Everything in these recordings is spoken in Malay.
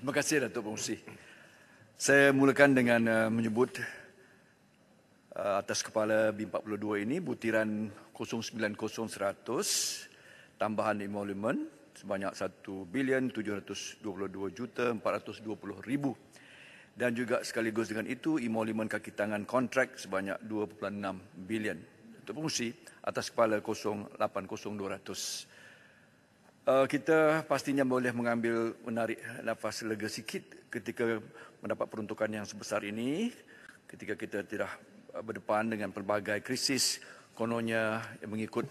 Terima kasih Datuk Pengurusi. Saya mulakan dengan uh, menyebut uh, atas kepala B42 ini butiran 090100 tambahan emolument sebanyak 1 bilion 722 juta 420 ribu dan juga sekaligus dengan itu emolument kaki tangan kontrak sebanyak 2.6 bilion. Datuk Pengurusi atas kepala 080200. Uh, kita pastinya boleh mengambil menarik nafas lega sikit ketika mendapat peruntukan yang sebesar ini ketika kita tidak eh, berdepan dengan pelbagai krisis kononnya yang mengikut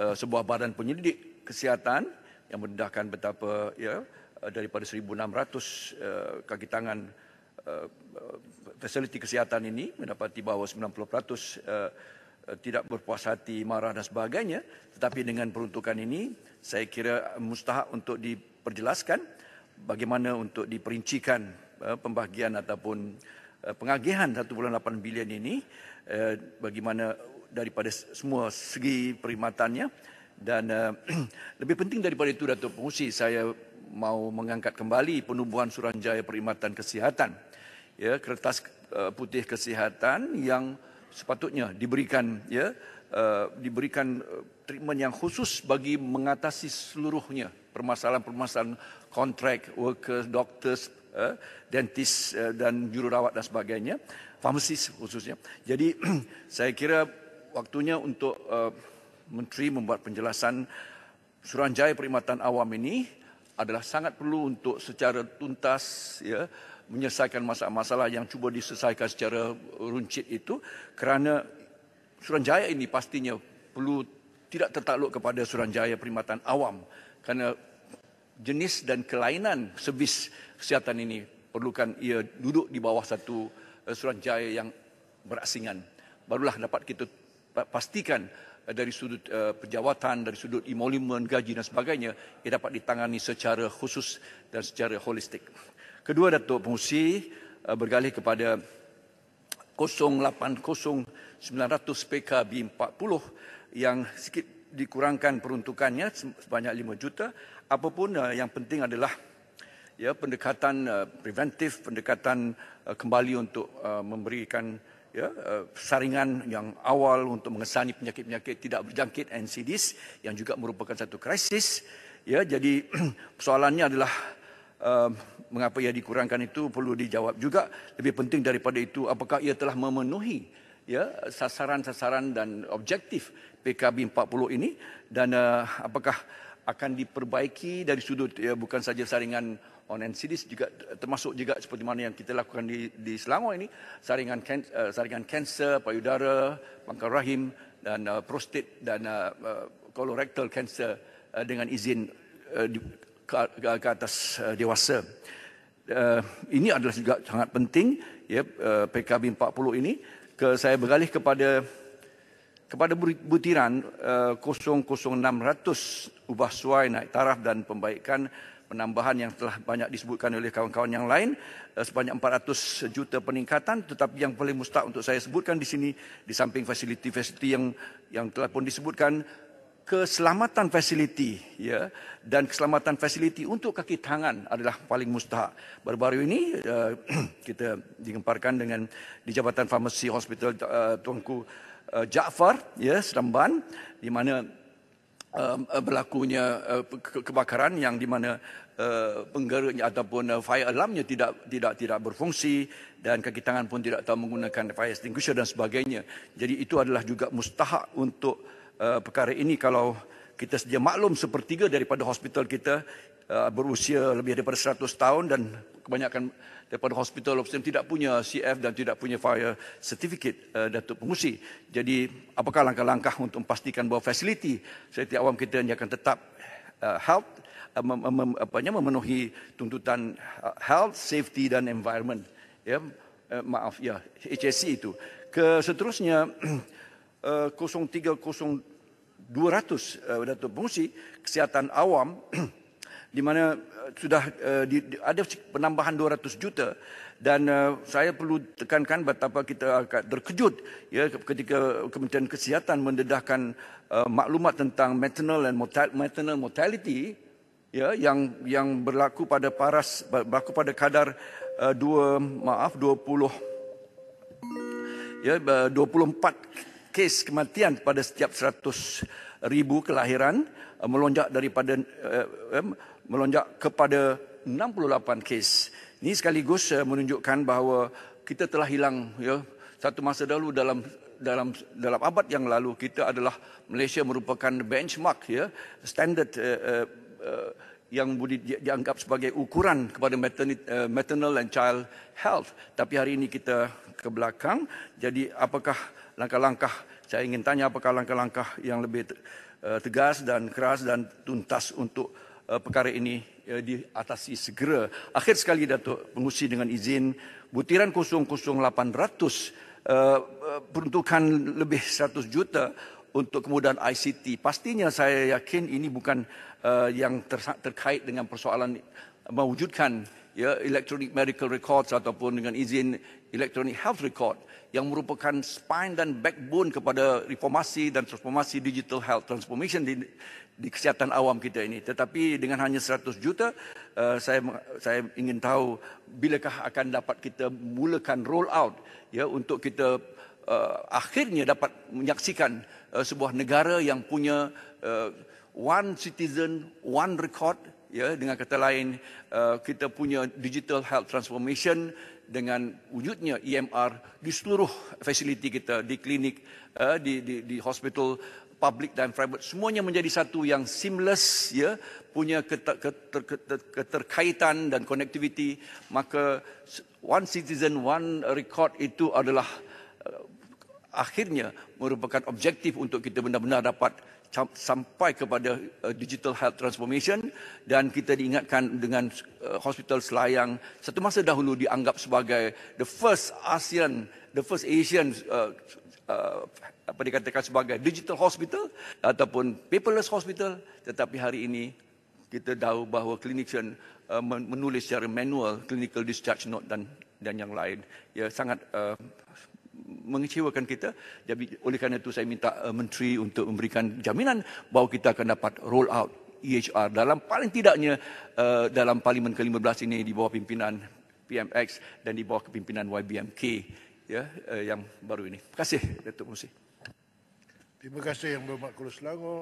uh, sebuah badan penyelidik kesihatan yang mendedahkan betapa ya daripada 1600 uh, kaki tangan uh, fasiliti kesihatan ini mendapati bahawa 90% uh, tidak berpuas hati marah dan sebagainya tetapi dengan peruntukan ini saya kira mustahak untuk diperjelaskan bagaimana untuk diperincikan eh, pembahagian ataupun eh, pengagihan 1.8 bilion ini eh, bagaimana daripada semua segi perkhidmatannya dan lebih penting daripada itu Datuk Pengusi saya mau mengangkat kembali penubuhan Suranjaya Perkhidmatan Kesihatan ya kertas putih kesihatan yang sepatutnya diberikan ya Eh, diberikan eh, treatment yang khusus bagi mengatasi seluruhnya permasalahan-permasalahan kontrak, workers, doctors, uh, dentist uh, dan jururawat dan sebagainya, farmasis khususnya. Jadi saya kira waktunya untuk uh, menteri membuat penjelasan Suruhanjaya Perkhidmatan Awam ini adalah sangat perlu untuk secara tuntas ya menyelesaikan masalah-masalah yang cuba diselesaikan secara runcit itu kerana Suranjaya ini pastinya perlu tidak tertakluk kepada Suranjaya perkhidmatan awam kerana jenis dan kelainan servis kesihatan ini perlukan ia duduk di bawah satu eh, Suranjaya yang berasingan barulah dapat kita pastikan eh, dari sudut uh, eh, perjawatan, dari sudut emolumen, gaji dan sebagainya, ia dapat ditangani secara khusus dan secara holistik. Kedua, Datuk Pengusi uh, bergalih kepada 080900 PKB 40 yang sikit dikurangkan peruntukannya sebanyak 5 juta. Apapun eh, yang penting adalah ya pendekatan uh, preventif, pendekatan uh, kembali untuk uh, memberikan ya uh, saringan yang awal untuk mengesani penyakit-penyakit tidak berjangkit NCDs yang juga merupakan satu krisis. Ya, jadi persoalannya adalah um, mengapa ia dikurangkan itu perlu dijawab juga lebih penting daripada itu apakah ia telah memenuhi ya sasaran-sasaran dan objektif PKB 40 ini dan uh, apakah akan diperbaiki dari sudut ya, bukan saja saringan on NCDs juga termasuk juga seperti mana yang kita lakukan di, di Selangor ini saringan uh, saringan kanser payudara pangkal rahim dan uh, prostat dan uh, uh, colorectal cancer uh, dengan izin uh, di, ke, atas eh, dewasa. Eh, ini adalah juga sangat penting ya eh, PKB 40 ini saya beralih kepada kepada butiran uh, 00600 ubah suai naik taraf dan pembaikan penambahan yang telah banyak disebutkan oleh kawan-kawan yang lain sebanyak 400 juta peningkatan tetapi yang paling mustahak untuk saya sebutkan di sini di samping fasiliti-fasiliti yang yang telah pun disebutkan keselamatan fasiliti ya dan keselamatan fasiliti untuk kaki tangan adalah paling mustahak. Baru-baru ini uh, kita digemparkan dengan di Jabatan Farmasi Hospital uh, Tuanku uh, eh, Jaafar ya Seremban di mana uh, berlakunya uh, kebakaran yang di mana uh, penggeraknya ataupun uh, fire alarmnya tidak tidak tidak berfungsi dan kaki tangan pun tidak tahu menggunakan fire extinguisher dan sebagainya. Jadi itu adalah juga mustahak untuk uh, perkara ini kalau kita sedia maklum sepertiga daripada hospital kita uh, berusia lebih daripada 100 tahun dan kebanyakan daripada hospital Lobster tidak punya CF dan tidak punya fire certificate uh, Datuk Pengusi. Jadi apakah langkah-langkah untuk memastikan bahawa fasiliti setiap awam kita ini akan tetap uh, health apanya memenuhi tuntutan health safety dan environment ya maaf ya HSC e itu ke 03-200 uh, eh, eh, Datuk Pengurusi Kesihatan Awam di mana uh, sudah uh, di, di, ada penambahan 200 juta dan uh, saya perlu tekankan betapa kita agak terkejut ya ketika Kementerian Kesihatan mendedahkan uh, maklumat tentang maternal and mortal, maternal mortality ya yang yang berlaku pada paras berlaku pada kadar uh, dua maaf 20 ya 24 kes kematian pada setiap 100 ribu kelahiran eh, melonjak daripada eh, melonjak kepada 68 kes. Ini sekaligus eh, menunjukkan bahawa kita telah hilang ya satu masa dahulu dalam dalam dalam abad yang lalu kita adalah Malaysia merupakan benchmark ya standard uh, uh, yang boleh dianggap sebagai ukuran kepada maternal and child health tapi hari ini kita ke belakang jadi apakah langkah-langkah. Saya ingin tanya apakah langkah-langkah yang lebih eh, tegas dan keras dan tuntas untuk eh, perkara ini eh, diatasi segera. Akhir sekali Datuk pengusi dengan izin butiran 00800 peruntukan lebih 100 juta untuk kemudahan ICT. Pastinya saya yakin ini bukan yang terkait dengan persoalan mewujudkan ya electronic medical records ataupun dengan izin electronic health record yang merupakan spine dan backbone kepada reformasi dan transformasi digital health transformation di, di kesihatan awam kita ini tetapi dengan hanya 100 juta uh, saya saya ingin tahu bilakah akan dapat kita mulakan roll out ya untuk kita uh, akhirnya dapat menyaksikan uh, sebuah negara yang punya uh, one citizen one record ya dengan kata lain eh, kita punya digital health transformation dengan wujudnya EMR di seluruh fasiliti kita di klinik eh, di di di hospital public dan private semuanya menjadi satu yang seamless ya punya keter, keter, keter, keterkaitan dan connectivity maka one citizen one record itu adalah eh, akhirnya merupakan objektif untuk kita benar-benar dapat sampai kepada uh, digital health transformation dan kita diingatkan dengan uh, hospital Selayang satu masa dahulu dianggap sebagai the first ASEAN the first Asian uh, uh, apa dikatakan sebagai digital hospital ataupun paperless hospital tetapi hari ini kita tahu bahawa clinician uh, menulis secara manual clinical discharge note dan dan yang lain ya sangat uh, mengecewakan kita. Jadi oleh kerana itu saya minta eh, menteri untuk memberikan jaminan bahawa kita akan dapat roll out EHR dalam paling tidaknya eh, dalam parlimen ke-15 ini di bawah pimpinan PMX dan di bawah kepimpinan YBMK ya eh, yang baru ini. Terima kasih Datuk Musi. Terima kasih yang berhormat Kuala Selangor.